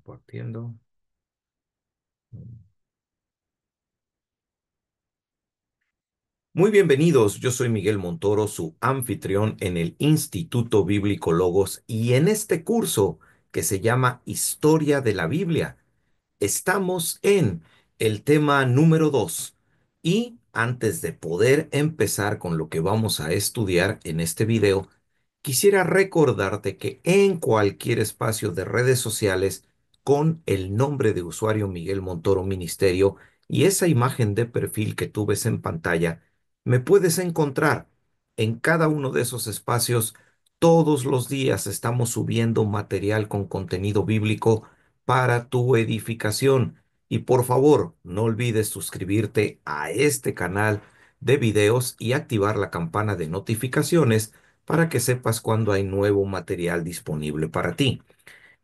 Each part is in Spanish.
partiendo Muy bienvenidos, yo soy Miguel Montoro, su anfitrión en el Instituto Bíblico Logos y en este curso que se llama Historia de la Biblia. Estamos en el tema número 2 y antes de poder empezar con lo que vamos a estudiar en este video, quisiera recordarte que en cualquier espacio de redes sociales con el nombre de usuario Miguel Montoro Ministerio y esa imagen de perfil que tú ves en pantalla, me puedes encontrar en cada uno de esos espacios. Todos los días estamos subiendo material con contenido bíblico para tu edificación. Y por favor, no olvides suscribirte a este canal de videos y activar la campana de notificaciones para que sepas cuando hay nuevo material disponible para ti.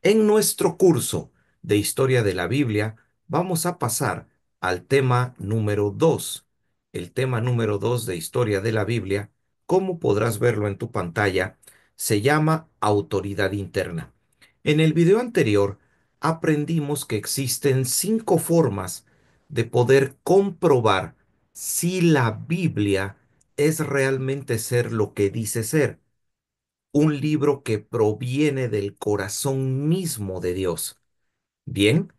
En nuestro curso de historia de la Biblia vamos a pasar al tema número 2. El tema número 2 de historia de la Biblia, como podrás verlo en tu pantalla, se llama autoridad interna. En el video anterior aprendimos que existen cinco formas de poder comprobar si la Biblia es realmente ser lo que dice ser un libro que proviene del corazón mismo de Dios. Bien,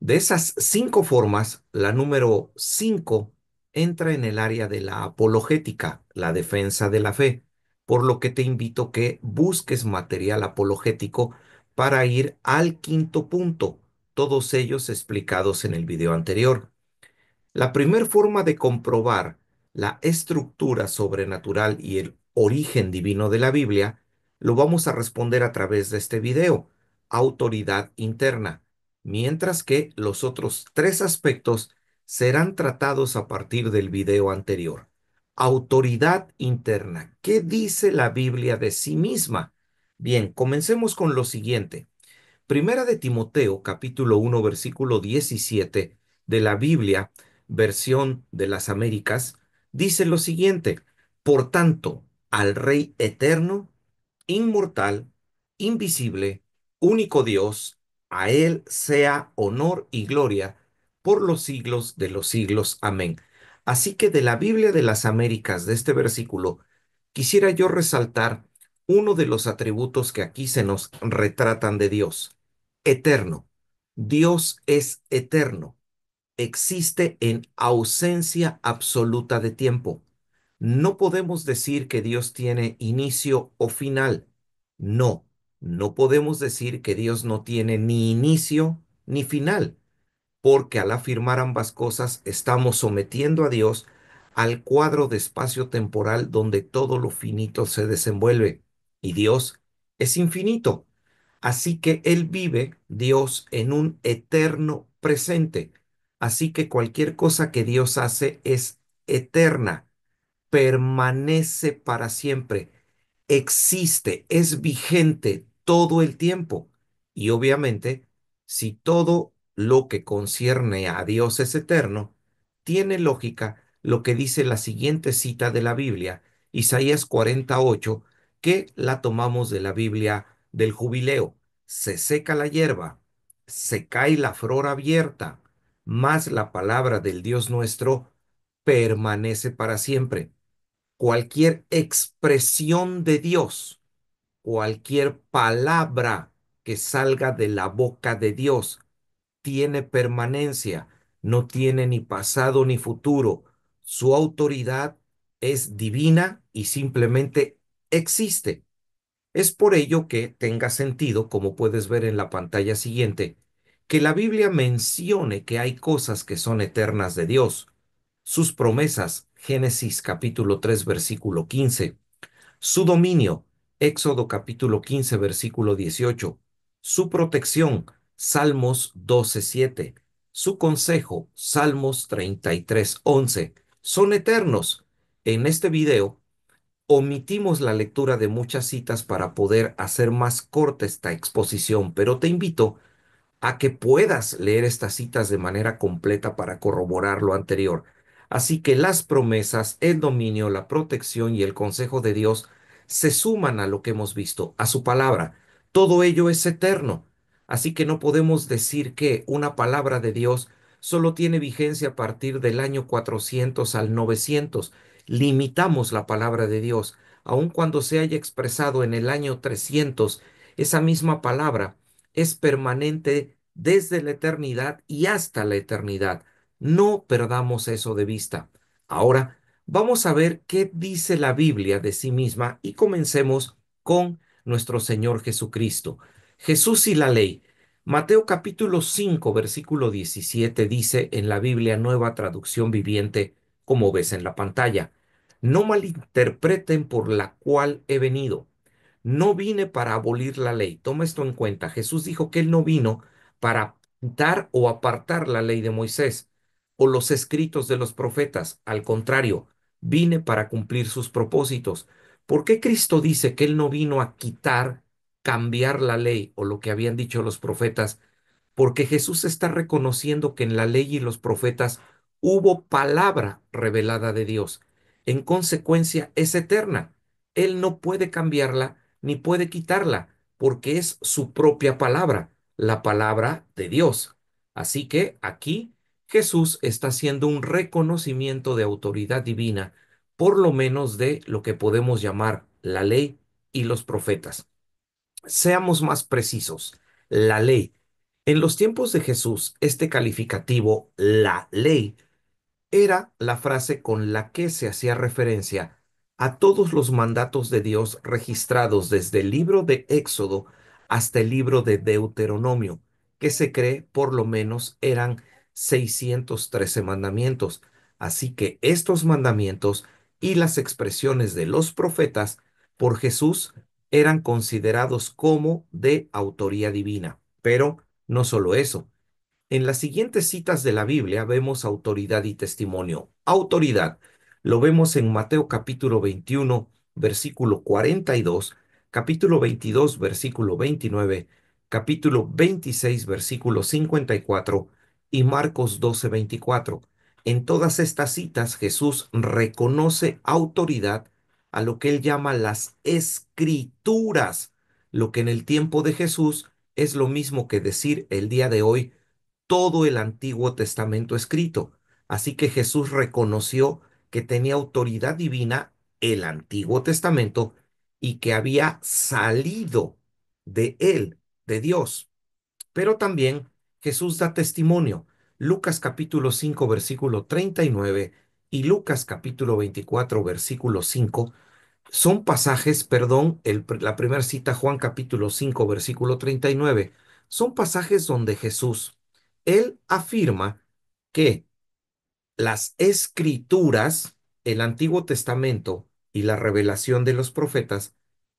de esas cinco formas, la número cinco entra en el área de la apologética, la defensa de la fe, por lo que te invito que busques material apologético para ir al quinto punto, todos ellos explicados en el video anterior. La primera forma de comprobar la estructura sobrenatural y el origen divino de la Biblia lo vamos a responder a través de este video, autoridad interna, mientras que los otros tres aspectos serán tratados a partir del video anterior. Autoridad interna. ¿Qué dice la Biblia de sí misma? Bien, comencemos con lo siguiente. Primera de Timoteo, capítulo 1, versículo 17 de la Biblia, versión de las Américas, dice lo siguiente. Por tanto, al Rey eterno, inmortal, invisible, único Dios, a Él sea honor y gloria por los siglos de los siglos. Amén. Así que de la Biblia de las Américas, de este versículo, quisiera yo resaltar uno de los atributos que aquí se nos retratan de Dios. Eterno. Dios es eterno. Existe en ausencia absoluta de tiempo. No podemos decir que Dios tiene inicio o final. No, no podemos decir que Dios no tiene ni inicio ni final, porque al afirmar ambas cosas estamos sometiendo a Dios al cuadro de espacio temporal donde todo lo finito se desenvuelve, y Dios es infinito. Así que Él vive, Dios, en un eterno presente. Así que cualquier cosa que Dios hace es eterna permanece para siempre, existe, es vigente todo el tiempo. Y obviamente, si todo lo que concierne a Dios es eterno, tiene lógica lo que dice la siguiente cita de la Biblia, Isaías 48, que la tomamos de la Biblia del jubileo. Se seca la hierba, se cae la flor abierta, más la palabra del Dios nuestro permanece para siempre cualquier expresión de Dios, cualquier palabra que salga de la boca de Dios, tiene permanencia, no tiene ni pasado ni futuro. Su autoridad es divina y simplemente existe. Es por ello que tenga sentido, como puedes ver en la pantalla siguiente, que la Biblia mencione que hay cosas que son eternas de Dios, sus promesas, Génesis capítulo 3, versículo 15, su dominio, Éxodo capítulo 15, versículo 18, su protección, Salmos 12, 7, su consejo, Salmos 33, 11, son eternos. En este video omitimos la lectura de muchas citas para poder hacer más corta esta exposición, pero te invito a que puedas leer estas citas de manera completa para corroborar lo anterior. Así que las promesas, el dominio, la protección y el consejo de Dios se suman a lo que hemos visto, a su palabra. Todo ello es eterno. Así que no podemos decir que una palabra de Dios solo tiene vigencia a partir del año 400 al 900. Limitamos la palabra de Dios. Aun cuando se haya expresado en el año 300, esa misma palabra es permanente desde la eternidad y hasta la eternidad. No perdamos eso de vista. Ahora vamos a ver qué dice la Biblia de sí misma y comencemos con nuestro Señor Jesucristo. Jesús y la ley. Mateo capítulo 5, versículo 17 dice en la Biblia Nueva Traducción Viviente, como ves en la pantalla, no malinterpreten por la cual he venido. No vine para abolir la ley. Toma esto en cuenta. Jesús dijo que él no vino para dar o apartar la ley de Moisés, los escritos de los profetas. Al contrario, vine para cumplir sus propósitos. ¿Por qué Cristo dice que Él no vino a quitar, cambiar la ley o lo que habían dicho los profetas? Porque Jesús está reconociendo que en la ley y los profetas hubo palabra revelada de Dios. En consecuencia, es eterna. Él no puede cambiarla ni puede quitarla, porque es su propia palabra, la palabra de Dios. Así que aquí Jesús está haciendo un reconocimiento de autoridad divina, por lo menos de lo que podemos llamar la ley y los profetas. Seamos más precisos, la ley. En los tiempos de Jesús, este calificativo, la ley, era la frase con la que se hacía referencia a todos los mandatos de Dios registrados desde el libro de Éxodo hasta el libro de Deuteronomio, que se cree por lo menos eran 613 mandamientos. Así que estos mandamientos y las expresiones de los profetas por Jesús eran considerados como de autoría divina. Pero no solo eso. En las siguientes citas de la Biblia vemos autoridad y testimonio. Autoridad. Lo vemos en Mateo capítulo 21, versículo 42, capítulo 22, versículo 29, capítulo 26, versículo 54 y Marcos 12:24. En todas estas citas Jesús reconoce autoridad a lo que él llama las escrituras, lo que en el tiempo de Jesús es lo mismo que decir el día de hoy todo el Antiguo Testamento escrito. Así que Jesús reconoció que tenía autoridad divina el Antiguo Testamento y que había salido de él, de Dios. Pero también Jesús da testimonio. Lucas capítulo 5, versículo 39 y Lucas capítulo 24, versículo 5 son pasajes, perdón, la primera cita, Juan capítulo 5, versículo 39, son pasajes donde Jesús, él afirma que las escrituras, el Antiguo Testamento y la revelación de los profetas,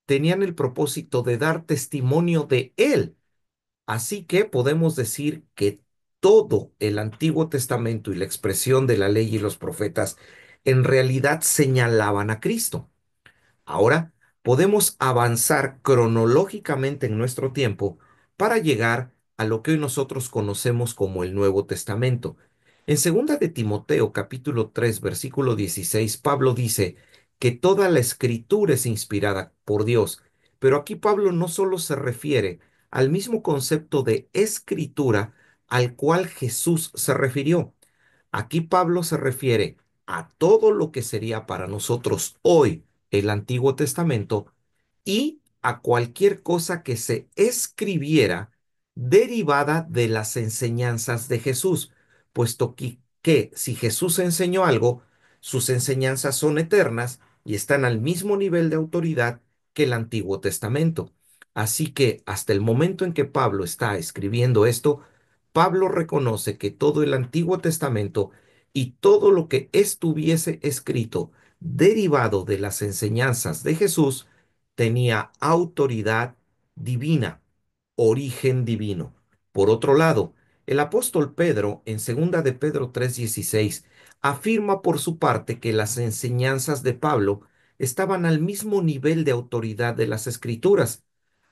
tenían el propósito de dar testimonio de él, Así que podemos decir que todo el Antiguo Testamento y la expresión de la ley y los profetas en realidad señalaban a Cristo. Ahora podemos avanzar cronológicamente en nuestro tiempo para llegar a lo que hoy nosotros conocemos como el Nuevo Testamento. En 2 de Timoteo capítulo 3 versículo 16, Pablo dice que toda la escritura es inspirada por Dios, pero aquí Pablo no solo se refiere a al mismo concepto de escritura al cual Jesús se refirió. Aquí Pablo se refiere a todo lo que sería para nosotros hoy el Antiguo Testamento y a cualquier cosa que se escribiera derivada de las enseñanzas de Jesús, puesto que, si Jesús enseñó algo, sus enseñanzas son eternas y están al mismo nivel de autoridad que el Antiguo Testamento. Así que hasta el momento en que Pablo está escribiendo esto, Pablo reconoce que todo el Antiguo Testamento y todo lo que estuviese escrito derivado de las enseñanzas de Jesús tenía autoridad divina, origen divino. Por otro lado, el apóstol Pedro, en 2 de Pedro 3:16, afirma por su parte que las enseñanzas de Pablo estaban al mismo nivel de autoridad de las escrituras,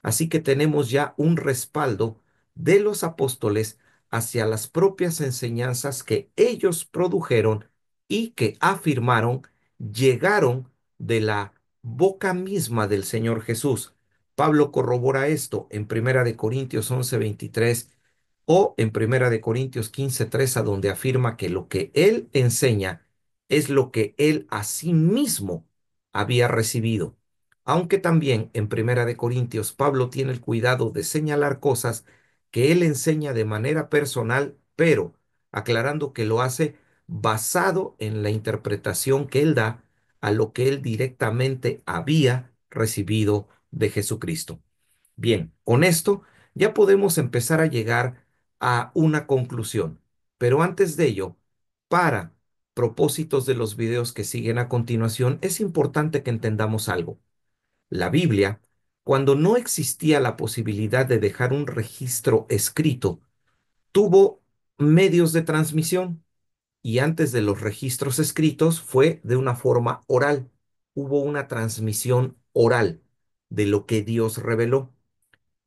Así que tenemos ya un respaldo de los apóstoles hacia las propias enseñanzas que ellos produjeron y que afirmaron llegaron de la boca misma del Señor Jesús. Pablo corrobora esto en Primera de Corintios 11:23 o en Primera de Corintios 15:3 donde afirma que lo que él enseña es lo que él a sí mismo había recibido. Aunque también en Primera de Corintios Pablo tiene el cuidado de señalar cosas que él enseña de manera personal, pero aclarando que lo hace basado en la interpretación que él da a lo que él directamente había recibido de Jesucristo. Bien, con esto ya podemos empezar a llegar a una conclusión, pero antes de ello, para propósitos de los videos que siguen a continuación, es importante que entendamos algo la Biblia, cuando no existía la posibilidad de dejar un registro escrito, tuvo medios de transmisión y antes de los registros escritos fue de una forma oral. Hubo una transmisión oral de lo que Dios reveló.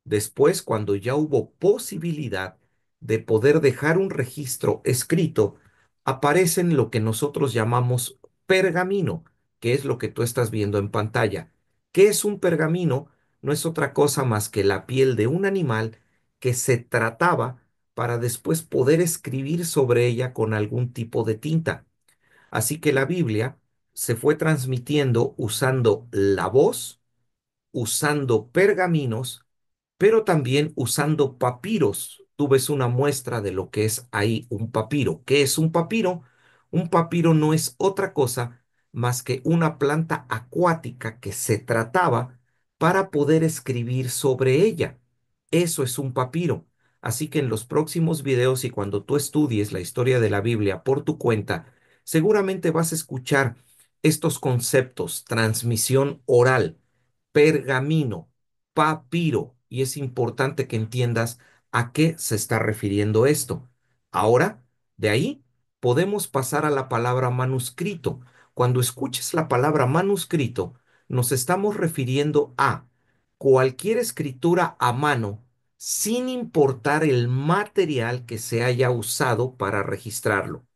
Después, cuando ya hubo posibilidad de poder dejar un registro escrito, aparecen lo que nosotros llamamos pergamino, que es lo que tú estás viendo en pantalla ¿Qué es un pergamino? No es otra cosa más que la piel de un animal que se trataba para después poder escribir sobre ella con algún tipo de tinta. Así que la Biblia se fue transmitiendo usando la voz, usando pergaminos, pero también usando papiros. Tú ves una muestra de lo que es ahí un papiro. ¿Qué es un papiro? Un papiro no es otra cosa más que una planta acuática que se trataba para poder escribir sobre ella. Eso es un papiro. Así que en los próximos videos y cuando tú estudies la historia de la Biblia por tu cuenta, seguramente vas a escuchar estos conceptos, transmisión oral, pergamino, papiro, y es importante que entiendas a qué se está refiriendo esto. Ahora, de ahí, podemos pasar a la palabra manuscrito. Cuando escuches la palabra manuscrito, nos estamos refiriendo a cualquier escritura a mano, sin importar el material que se haya usado para registrarlo.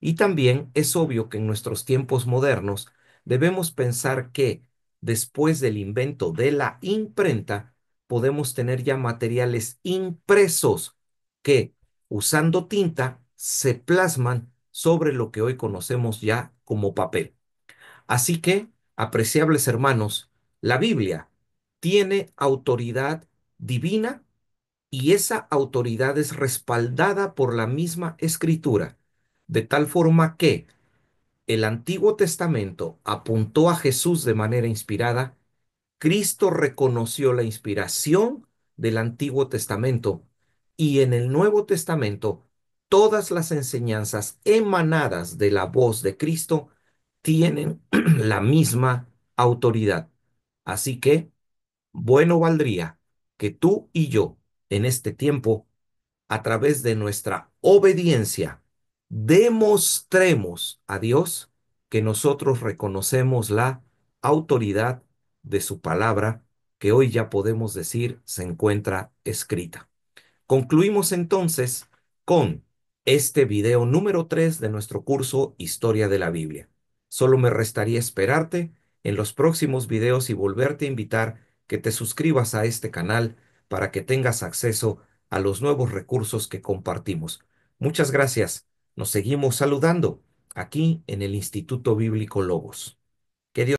Y también es obvio que en nuestros tiempos modernos debemos pensar que, después del invento de la imprenta, podemos tener ya materiales impresos que, usando tinta, se plasman sobre lo que hoy conocemos ya como papel. Así que, apreciables hermanos, la Biblia tiene autoridad divina y esa autoridad es respaldada por la misma escritura, de tal forma que el Antiguo Testamento apuntó a Jesús de manera inspirada, Cristo reconoció la inspiración del Antiguo Testamento y en el Nuevo Testamento todas las enseñanzas emanadas de la voz de Cristo tienen la misma autoridad. Así que, bueno valdría que tú y yo, en este tiempo, a través de nuestra obediencia, demostremos a Dios que nosotros reconocemos la autoridad de su palabra, que hoy ya podemos decir se encuentra escrita. Concluimos entonces con este video número 3 de nuestro curso Historia de la Biblia. Solo me restaría esperarte en los próximos videos y volverte a invitar que te suscribas a este canal para que tengas acceso a los nuevos recursos que compartimos. Muchas gracias. Nos seguimos saludando aquí en el Instituto Bíblico Lobos. Que Dios